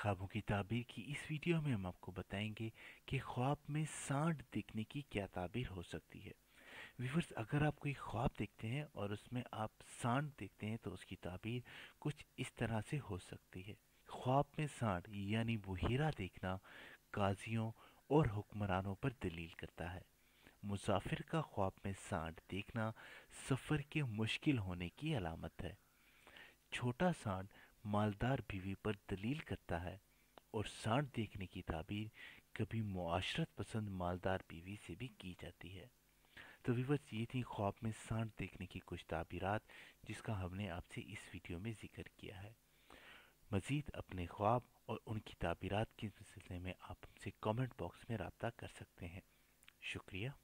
ख्वाबों की ताबीर की इस वीडियो में हम आपको बताएंगे कि ख्वाब में सांड देखने की क्या ताबीर हो सकती है व्यूवर्स अगर आप कोई ख्वाब देखते हैं और उसमें आप सांड देखते हैं तो उसकी ताबीर कुछ इस तरह से हो सकती है ख्वाब में सांड यानी बहिरा देखना काजियों और हुक्मरानों पर दलील करता है मुसाफिर का ख्वाब में सांड देखना सफ़र के मुश्किल होने की अलामत है छोटा सांड मालदार बीवी पर दलील करता है और सांड देखने की ताबीर कभी मुआशरत पसंद मालदार बीवी से भी की जाती है तो विवर्स ये थी ख्वाब में सांड देखने की कुछ ताबीरत जिसका हमने आपसे इस वीडियो में जिक्र किया है मज़ीद अपने ख्वाब और उनकी ताबीरत के सिलसिले में आप हमसे कमेंट बॉक्स में रबता कर सकते हैं शुक्रिया